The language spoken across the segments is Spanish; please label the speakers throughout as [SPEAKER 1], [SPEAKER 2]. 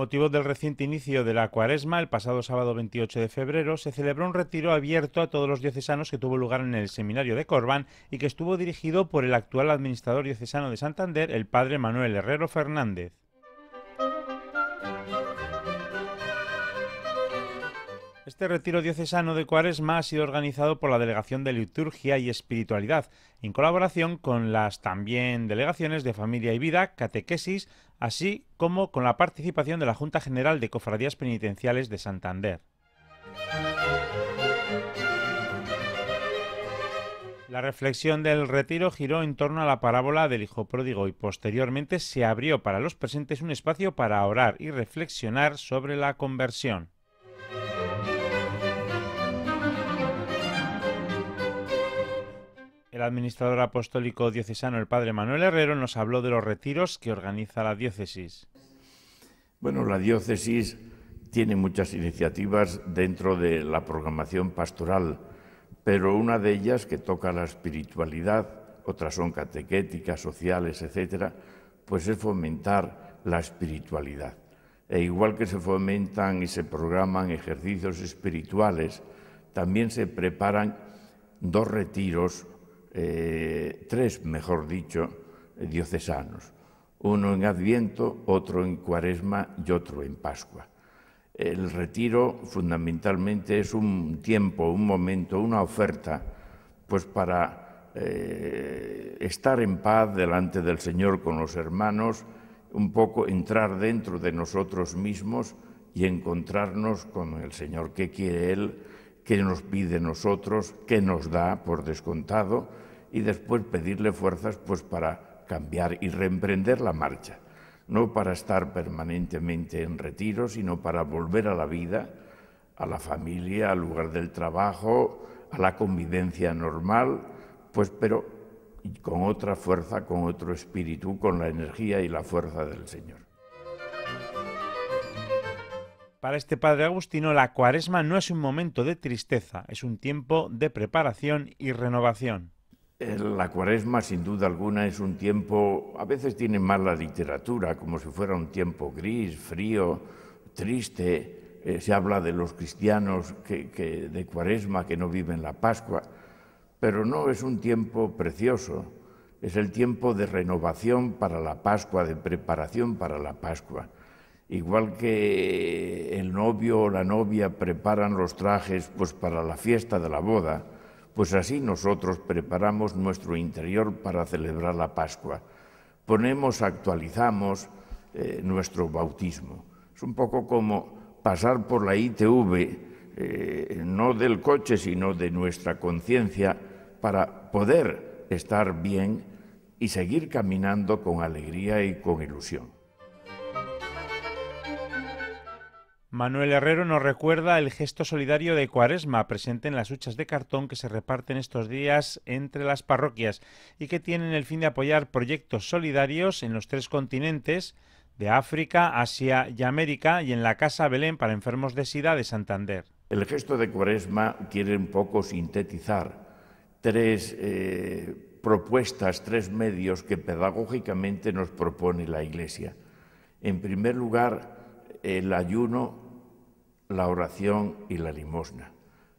[SPEAKER 1] motivo del reciente inicio de la cuaresma, el pasado sábado 28 de febrero, se celebró un retiro abierto a todos los diocesanos que tuvo lugar en el seminario de Corbán y que estuvo dirigido por el actual administrador diocesano de Santander, el padre Manuel Herrero Fernández. Este retiro diocesano de Cuaresma ha sido organizado por la Delegación de Liturgia y Espiritualidad, en colaboración con las también delegaciones de Familia y Vida, Catequesis, así como con la participación de la Junta General de Cofradías Penitenciales de Santander. La reflexión del retiro giró en torno a la parábola del Hijo Pródigo y posteriormente se abrió para los presentes un espacio para orar y reflexionar sobre la conversión. El administrador apostólico diocesano, el padre Manuel Herrero, nos habló de los retiros que organiza la diócesis.
[SPEAKER 2] Bueno, la diócesis tiene muchas iniciativas dentro de la programación pastoral, pero una de ellas que toca la espiritualidad, otras son catequéticas, sociales, etcétera, pues es fomentar la espiritualidad. E igual que se fomentan y se programan ejercicios espirituales, también se preparan dos retiros eh, tres, mejor dicho, diocesanos, uno en Adviento, otro en Cuaresma y otro en Pascua. El retiro fundamentalmente es un tiempo, un momento, una oferta, pues para eh, estar en paz delante del Señor con los hermanos, un poco entrar dentro de nosotros mismos y encontrarnos con el Señor, que quiere Él que nos pide nosotros, que nos da por descontado, y después pedirle fuerzas pues, para cambiar y reemprender la marcha, no para estar permanentemente en retiro, sino para volver a la vida, a la familia, al lugar del trabajo, a la convivencia normal, pues pero con otra fuerza, con otro espíritu, con la energía y la fuerza del Señor.
[SPEAKER 1] Para este padre agustino, la cuaresma no es un momento de tristeza, es un tiempo de preparación y renovación. Eh, la
[SPEAKER 2] cuaresma, sin duda alguna, es un tiempo, a veces tiene mala literatura, como si fuera un tiempo gris, frío, triste. Eh, se habla de los cristianos de cuaresma que no viven la Pascua, pero no, es un tiempo precioso. Es el tiempo de renovación para la Pascua, de preparación para la Pascua igual que el novio o la novia preparan los trajes pues para la fiesta de la boda, pues así nosotros preparamos nuestro interior para celebrar la Pascua. Ponemos, actualizamos eh, nuestro bautismo. Es un poco como pasar por la ITV, eh, no del coche, sino de nuestra conciencia, para poder estar bien y seguir caminando con alegría y con ilusión.
[SPEAKER 1] Manuel Herrero nos recuerda el gesto solidario de Cuaresma presente en las huchas de cartón que se reparten estos días entre las parroquias y que tienen el fin de apoyar proyectos solidarios en los tres continentes de África, Asia y América y en la Casa Belén para enfermos de SIDA de Santander.
[SPEAKER 2] El gesto de Cuaresma quiere un poco sintetizar tres eh, propuestas, tres medios que pedagógicamente nos propone la Iglesia. En primer lugar, el ayuno, la oración y la limosna.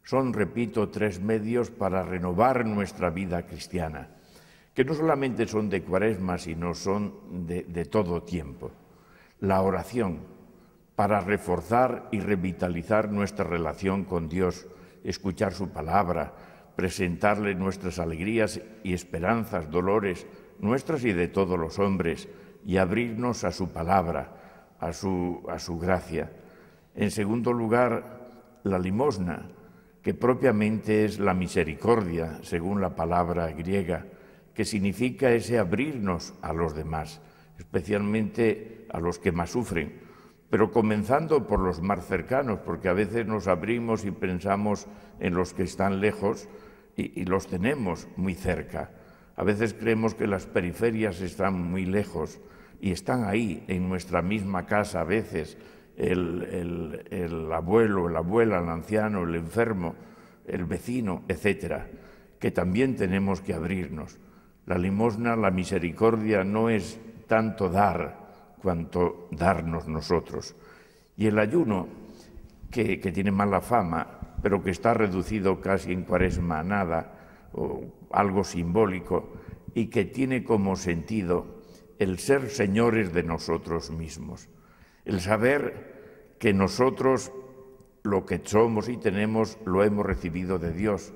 [SPEAKER 2] Son, repito, tres medios para renovar nuestra vida cristiana, que no solamente son de cuaresma, sino son de, todo tiempo. La oración, para reforzar y revitalizar nuestra relación con Dios, escuchar su palabra, presentarle nuestras alegrías y esperanzas, dolores, nuestras y de todos los hombres, y abrirnos a su palabra a su, gracia. En segundo lugar, la limosna, que propiamente es la misericordia, según la palabra griega, que significa ese abrirnos a los demás, especialmente a los que más sufren, pero comenzando por los más cercanos, porque a veces nos abrimos y pensamos en los que están lejos y los tenemos muy cerca. A veces creemos que las periferias están muy lejos y están ahí en nuestra misma casa a veces, el, el, el abuelo, la abuela, el anciano, el enfermo, el vecino, etcétera, que también tenemos que abrirnos. La limosna, la misericordia no es tanto dar cuanto darnos nosotros. Y el ayuno, que, que tiene mala fama, pero que está reducido casi en cuaresma a nada, o algo simbólico, y que tiene como sentido el ser señores de nosotros mismos, el saber que nosotros lo que somos y tenemos lo hemos recibido de Dios,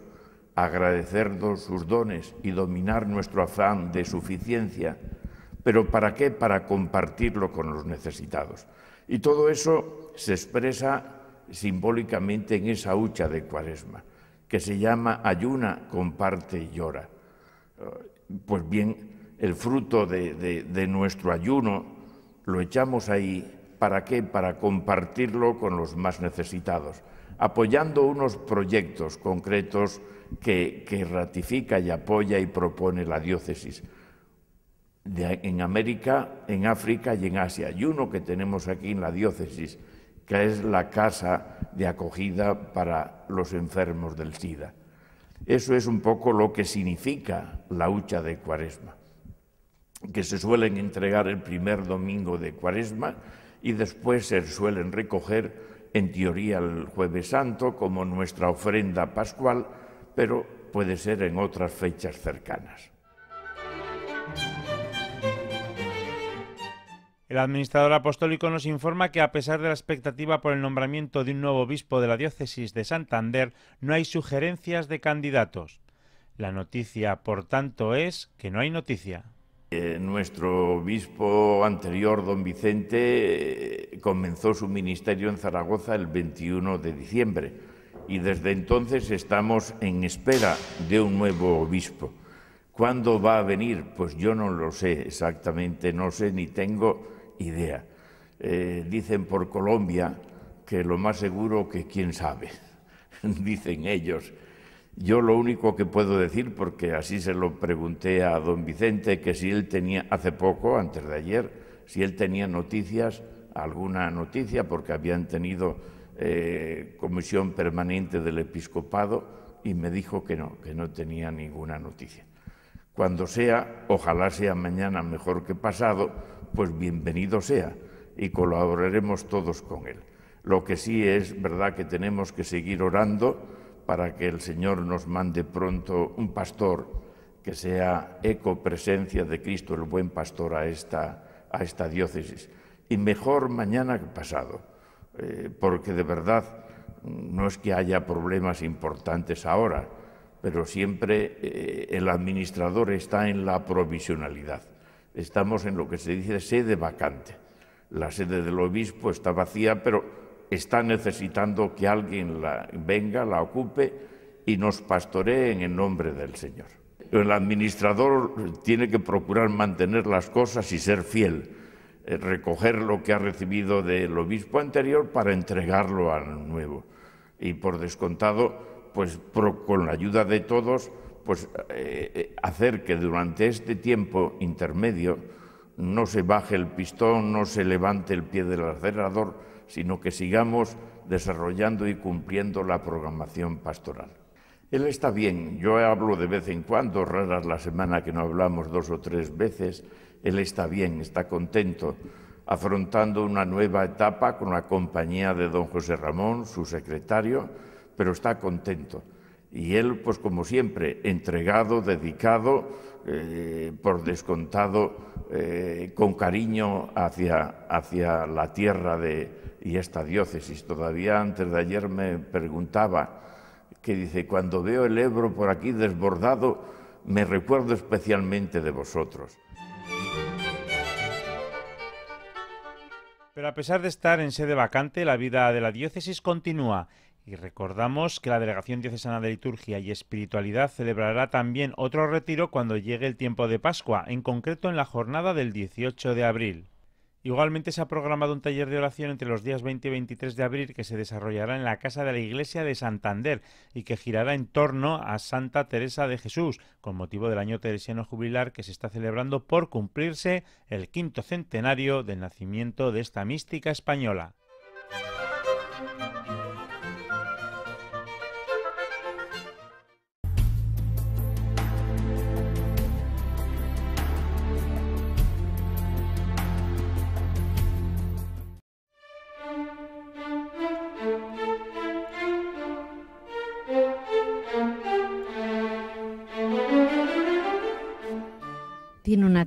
[SPEAKER 2] agradecernos sus dones y dominar nuestro afán de suficiencia. ¿Pero para qué? Para compartirlo con los necesitados. Y todo eso se expresa simbólicamente en esa hucha de cuaresma, que se llama ayuna, comparte y llora. Pues bien, el fruto de, nuestro ayuno, lo echamos ahí. ¿Para qué? Para compartirlo con los más necesitados, apoyando unos proyectos concretos que, ratifica y apoya y propone la diócesis. en América, en África y en Asia. Y uno que tenemos aquí en la diócesis, que es la casa de acogida para los enfermos del SIDA. Eso es un poco lo que significa la hucha de Cuaresma que se suelen entregar el primer domingo de Cuaresma y después se suelen recoger en teoría el jueves santo como nuestra ofrenda pascual, pero puede ser en otras fechas cercanas.
[SPEAKER 1] El administrador apostólico nos informa que a pesar de la expectativa por el nombramiento de un nuevo obispo de la diócesis de Santander, no hay sugerencias de candidatos. La noticia, por tanto, es que no hay noticia.
[SPEAKER 2] Eh, nuestro obispo anterior, don Vicente, eh, comenzó su ministerio en Zaragoza el 21 de diciembre y desde entonces estamos en espera de un nuevo obispo. ¿Cuándo va a venir? Pues yo no lo sé exactamente, no sé ni tengo idea. Eh, dicen por Colombia que lo más seguro que quién sabe, dicen ellos. Yo lo único que puedo decir, porque así se lo pregunté a don Vicente, que si él tenía hace poco, antes de ayer, si él tenía noticias, alguna noticia, porque habían tenido eh, comisión permanente del episcopado, y me dijo que no, que no tenía ninguna noticia. Cuando sea, ojalá sea mañana mejor que pasado, pues bienvenido sea y colaboraremos todos con él. Lo que sí es verdad que tenemos que seguir orando para que el Señor nos mande pronto un pastor que sea eco presencia de Cristo, el buen pastor a esta, diócesis. Y mejor mañana que pasado, eh, porque de verdad no es que haya problemas importantes ahora, pero siempre eh, el administrador está en la provisionalidad. Estamos en lo que se dice sede vacante. La sede del obispo está vacía, pero está necesitando que alguien la, venga, la ocupe y nos pastoree en el nombre del Señor. El administrador tiene que procurar mantener las cosas y ser fiel, eh, recoger lo que ha recibido del obispo anterior para entregarlo al nuevo. Y por descontado, pues con la ayuda de todos, pues eh, eh, hacer que durante este tiempo intermedio no se baje el pistón, no se levante el pie del acelerador, sino que sigamos desarrollando y cumpliendo la programación pastoral. Él está bien, yo hablo de vez en cuando, raras la semana que no hablamos dos o tres veces, él está bien, está contento, afrontando una nueva etapa con la compañía de don José Ramón, su secretario, pero está contento. Y él, pues como siempre, entregado, dedicado, eh, por descontado, eh, con cariño hacia, hacia la tierra de, y esta diócesis. Todavía antes de ayer me preguntaba que dice, cuando veo el Ebro por aquí desbordado, me recuerdo especialmente de vosotros.
[SPEAKER 1] Pero a pesar de estar en sede vacante, la vida de la diócesis continúa y recordamos que la Delegación Diocesana de Liturgia y Espiritualidad celebrará también otro retiro cuando llegue el tiempo de Pascua, en concreto en la jornada del 18 de abril. Igualmente se ha programado un taller de oración entre los días 20 y 23 de abril que se desarrollará en la Casa de la Iglesia de Santander y que girará en torno a Santa Teresa de Jesús, con motivo del año teresiano jubilar que se está celebrando por cumplirse el quinto centenario del nacimiento de esta mística española.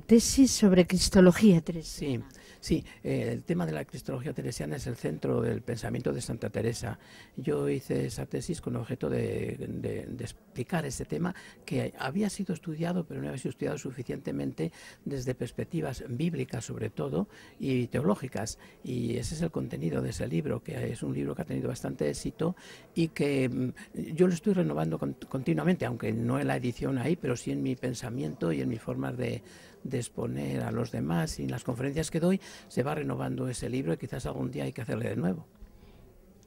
[SPEAKER 3] tesis sobre Cristología teresiana. Sí, sí, eh, el tema de la Cristología teresiana es el centro del pensamiento de Santa Teresa. Yo hice esa tesis con objeto de, explicar ese tema que había sido estudiado, pero no había sido estudiado suficientemente desde perspectivas bíblicas sobre todo y teológicas. Y ese es el contenido de ese libro, que es un libro que ha tenido bastante éxito y que mm, yo lo estoy renovando continuamente, aunque no en la edición ahí, pero sí en mi pensamiento y en mis formas de, de exponer a los demás y en las conferencias que doy se va renovando ese libro y quizás algún día hay que hacerle de nuevo.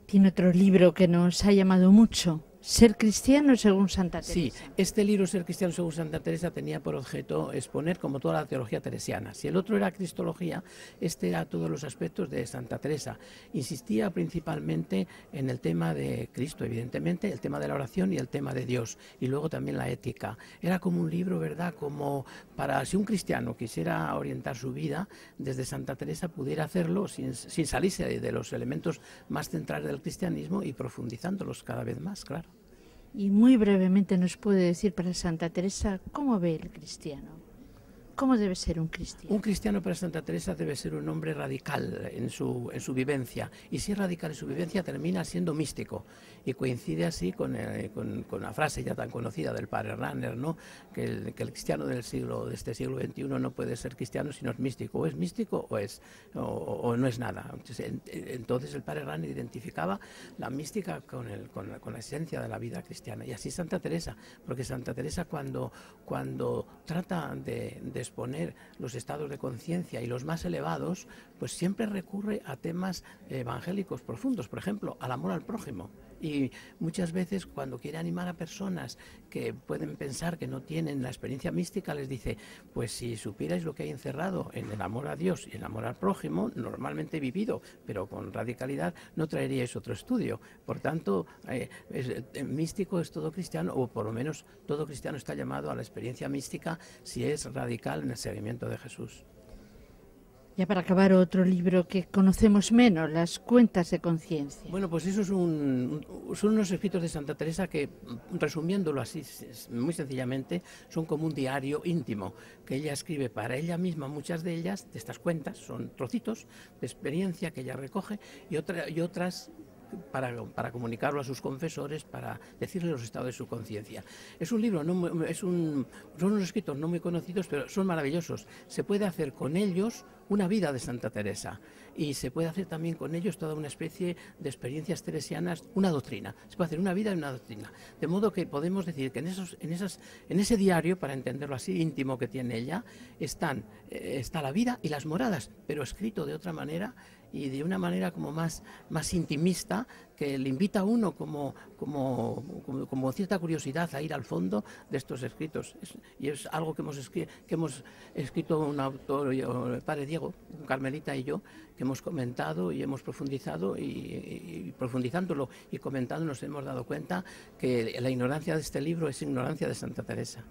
[SPEAKER 3] ¿Tiene otro libro que nos ha llamado mucho? Ser cristiano según Santa Teresa. Sí, este libro Ser cristiano según Santa Teresa tenía por objeto exponer como toda la teología teresiana. Si el otro era cristología, este era todos los aspectos de Santa Teresa. Insistía principalmente en el tema de Cristo, evidentemente, el tema de la oración y el tema de Dios, y luego también la ética. Era como un libro, ¿verdad? Como para si un cristiano quisiera orientar su vida desde Santa Teresa pudiera hacerlo sin, salirse de los elementos más centrales del cristianismo y profundizándolos cada vez más, claro. Y muy brevemente nos puede decir para Santa Teresa cómo ve el cristiano. ¿Cómo debe ser un cristiano? Un cristiano para Santa Teresa debe ser un hombre radical en su, en su vivencia. Y si es radical en su vivencia, termina siendo místico y coincide así eh, con, la frase ya tan conocida del padre Ranner, ¿no? que, el, cristiano del siglo, de este siglo XXI no puede ser cristiano si no es místico, o es místico o, es, o, no es nada. Entonces, el padre Ranner identificaba la mística con, la, esencia de la vida cristiana y así Santa Teresa, porque Santa Teresa cuando, cuando trata de exponer los estados de conciencia y los más elevados, pues siempre recurre a temas evangélicos profundos, por ejemplo, al amor al prójimo. Y muchas veces cuando quiere animar a personas que pueden pensar que no tienen la experiencia mística, les dice, pues si supierais lo que hay encerrado en el amor a Dios y el amor al prójimo, normalmente vivido, pero con radicalidad, no traeríais otro estudio. Por tanto, eh, eh, místico es todo cristiano, o por lo menos todo cristiano está llamado a la experiencia mística si es radical en el seguimiento de Jesús. Ya para acabar, otro libro que conocemos menos, Las cuentas de conciencia. Bueno, pues eso es un, son unos escritos de Santa Teresa que, resumiéndolo así muy sencillamente, son como un diario íntimo que ella escribe para ella misma. Muchas de ellas, de estas cuentas, son trocitos de experiencia que ella recoge y, otra, y otras para, comunicarlo a sus confesores, para decirles los estados de su conciencia. Es un libro, es son unos escritos no muy conocidos, pero son maravillosos. Se puede hacer con ellos una vida de Santa Teresa y se puede hacer también con ellos toda una especie de experiencias teresianas, una doctrina. Se puede hacer una vida y una doctrina. De modo que podemos decir que en, esos, en, esas, en ese diario, para entenderlo así íntimo que tiene ella, están, eh, está la vida y las moradas, pero escrito de otra manera y de una manera como más, más intimista que le invita a uno como, como, como, cierta curiosidad a ir al fondo de estos escritos. y es algo que hemos, que hemos escrito un autor, el padre Diego, Carmelita y yo, que hemos comentado y hemos profundizado y profundizándolo y comentando nos hemos dado cuenta que la ignorancia de este libro es ignorancia de Santa Teresa.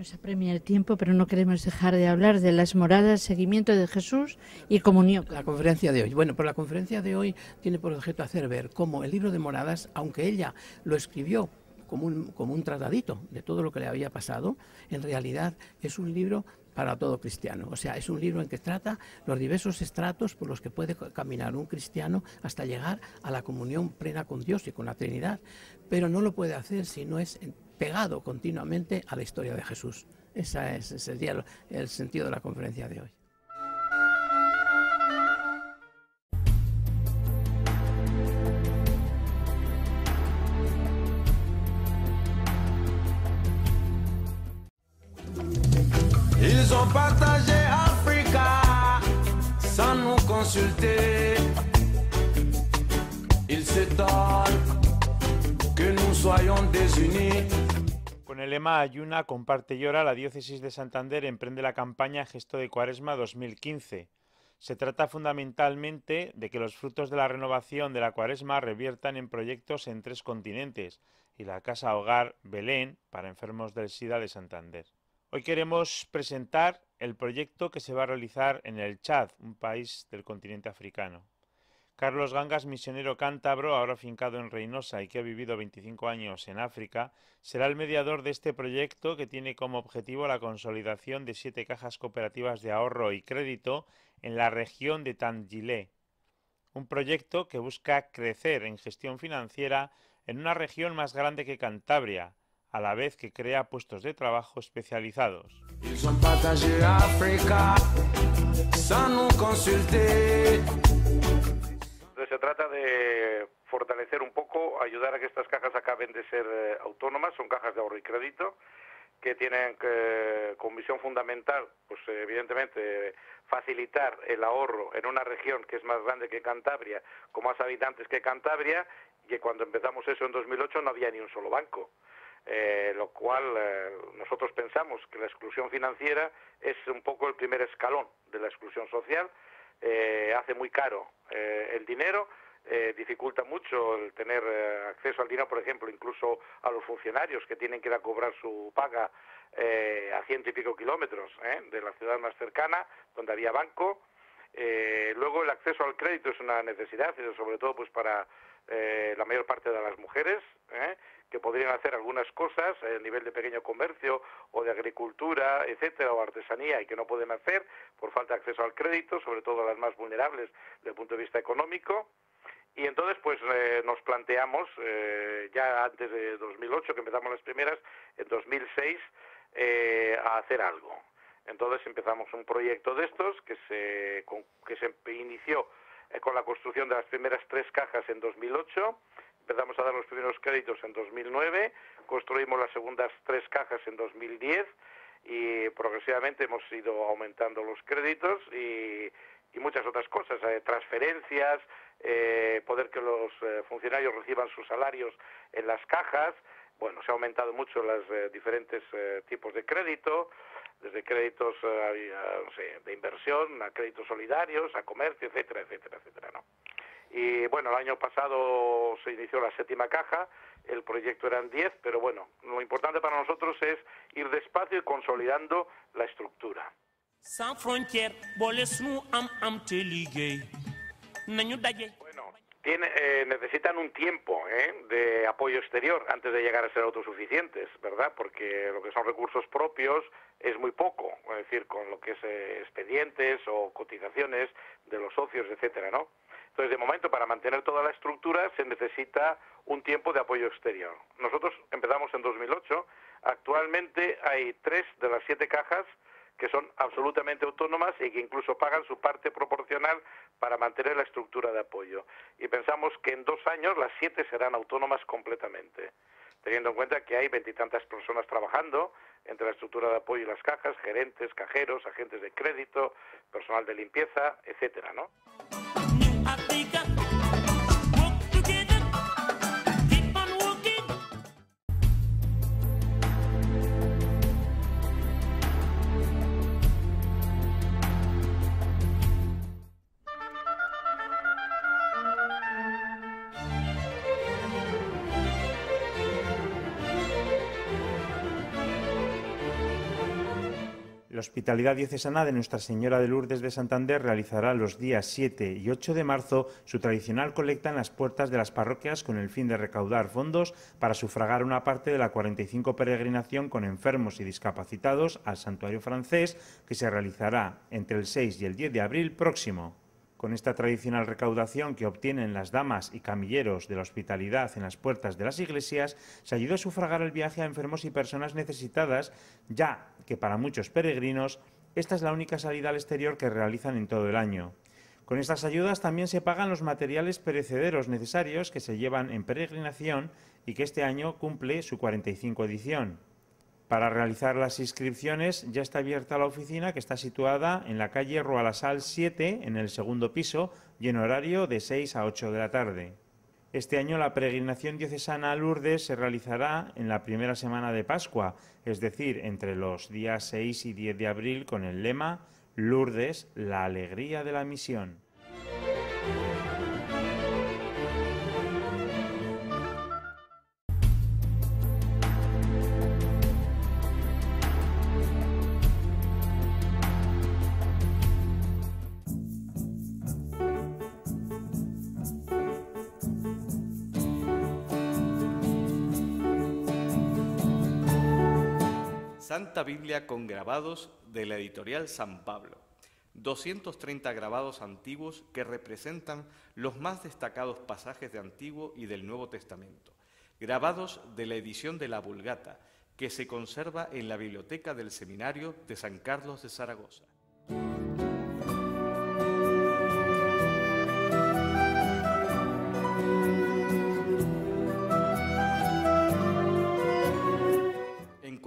[SPEAKER 3] Nos apremia el tiempo, pero no queremos dejar de hablar de las moradas, seguimiento de Jesús y comunión. La conferencia de hoy. Bueno, por pues la conferencia de hoy tiene por objeto hacer ver cómo el libro de moradas, aunque ella lo escribió como un, como un tratadito de todo lo que le había pasado, en realidad es un libro para todo cristiano. O sea, es un libro en que trata los diversos estratos por los que puede caminar un cristiano hasta llegar a la comunión plena con Dios y con la Trinidad. Pero no lo puede hacer si no es pegado continuamente a la historia de Jesús. Ese es, el el, el sentido de la conferencia de hoy.
[SPEAKER 4] Ils ont partagé Africa sans nous consulter.
[SPEAKER 1] Ils s'étonnent que nous soyons désunis. Con el lema Ayuna, comparte y ora, la diócesis de Santander emprende la campaña Gesto de Cuaresma 2015. Se trata fundamentalmente de que los frutos de la renovación de la Cuaresma reviertan en proyectos en tres continentes y la Casa Hogar Belén para enfermos del SIDA de Santander. Hoy queremos presentar el proyecto que se va a realizar en el Chad, un país del continente africano. Carlos Gangas, misionero cántabro, ahora fincado en Reynosa y que ha vivido 25 años en África, será el mediador de este proyecto que tiene como objetivo la consolidación de siete cajas cooperativas de ahorro y crédito en la región de Tangilé, un proyecto que busca crecer en gestión financiera en una región más grande que Cantabria, a la vez que crea puestos de trabajo especializados
[SPEAKER 5] trata de fortalecer un poco, ayudar a que estas cajas acaben de ser eh, autónomas, son cajas de ahorro y crédito, que tienen que como misión fundamental, pues evidentemente, facilitar el ahorro en una región que es más grande que Cantabria, con más habitantes que Cantabria, y que cuando empezamos eso en 2008 no había ni un solo banco. Eh, lo cual eh, nosotros pensamos que la exclusión financiera es un poco el primer escalón de la exclusión social eh, hace muy caro eh, el dinero, eh, dificulta mucho el tener acceso al dinero, por ejemplo, incluso a los funcionarios que tienen que ir a cobrar su paga a ciento y pico kilómetros de la ciudad más cercana, donde había banco. luego el acceso al crédito es una necesidad, sobre todo pues para la mayor parte de las mujeres que podrían hacer algunas cosas eh, a nivel de pequeño comercio o de agricultura, etcétera, o artesanía y que no pueden hacer por falta de acceso al crédito, sobre todo las más vulnerables desde el punto de vista económico. Y entonces, pues eh, nos planteamos, eh, ya antes de 2008, que empezamos las primeras, en 2006, a hacer algo. Entonces empezamos un proyecto de estos que se, que se inició con la construcción de las primeras tres cajas en 2008 empezamos a dar los primeros créditos en 2009, construimos las segundas tres cajas en 2010 y progresivamente hemos ido aumentando los créditos y, muchas otras cosas, eh, transferencias, eh, poder que los eh, funcionarios reciban sus salarios en las cajas. Bueno, se ha aumentado mucho los diferentes tipos de crédito, desde créditos de inversión a créditos solidarios, a comercio, etcétera, etcétera, etcétera, ¿no? Y bueno, el año pasado se inició la séptima caja, el proyecto eran 10, pero bueno, lo importante para nosotros es ir despacio y consolidando la
[SPEAKER 1] estructura. Bueno,
[SPEAKER 5] tiene, eh, necesitan un tiempo eh, de apoyo exterior antes de llegar a ser autosuficientes, ¿verdad? Porque lo que son recursos propios es muy poco, es decir, con lo que es eh, expedientes o cotizaciones de los socios, etcétera, ¿no? Entonces, de momento, para mantener toda la estructura se necesita un tiempo de apoyo exterior. Nosotros empezamos en 2008. Actualmente hay tres de las siete cajas que son absolutamente autónomas y que incluso pagan su parte proporcional para mantener la estructura de apoyo. Y pensamos que en dos años las siete serán autónomas completamente, teniendo en cuenta que hay veintitantas personas trabajando entre la estructura de apoyo y las cajas, gerentes, cajeros, agentes de crédito, personal de limpieza, etcétera, ¿no?
[SPEAKER 1] La Hospitalidad Diocesana de Nuestra Señora de Lourdes de Santander realizará los días 7 y 8 de marzo su tradicional colecta en las puertas de las parroquias con el fin de recaudar fondos para sufragar una parte de la 45 peregrinación con enfermos y discapacitados al santuario francés que se realizará entre el 6 y el 10 de abril próximo. Con esta tradicional recaudación que obtienen las damas y camilleros de la hospitalidad en las puertas de las iglesias, se ayudó a sufragar el viaje a enfermos y personas necesitadas, ya que para muchos peregrinos esta es la única salida al exterior que realizan en todo el año. Con estas ayudas también se pagan los materiales perecederos necesarios que se llevan en peregrinación y que este año cumple su 45 edición. Para realizar las inscripciones ya está abierta la oficina que está situada en la calle Rualasal 7, en el segundo piso, y en horario de 6 a 8 de la tarde. Este año la peregrinación diocesana a Lourdes se realizará en la primera semana de Pascua, es decir, entre los días 6 y 10 de abril con el lema Lourdes, la alegría de la misión.
[SPEAKER 5] Santa Biblia con grabados de la editorial San Pablo. 230 grabados antiguos que representan los más destacados pasajes de Antiguo y del Nuevo Testamento. Grabados de la edición de la Vulgata, que se conserva en la biblioteca del Seminario de San Carlos de Zaragoza.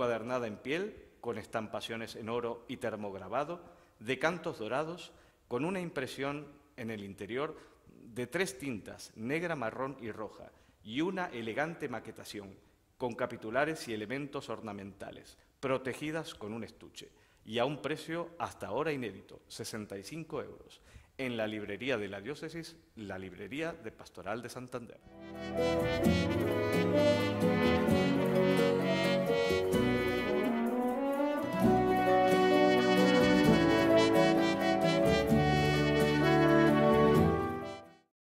[SPEAKER 5] encuadernada en piel, con estampaciones en oro y termograbado, de cantos dorados, con una impresión en el interior de tres tintas, negra, marrón y roja, y una elegante maquetación, con capitulares y elementos ornamentales, protegidas con un estuche, y a un precio hasta ahora inédito, 65 euros, en la librería de la diócesis, la librería de Pastoral de Santander.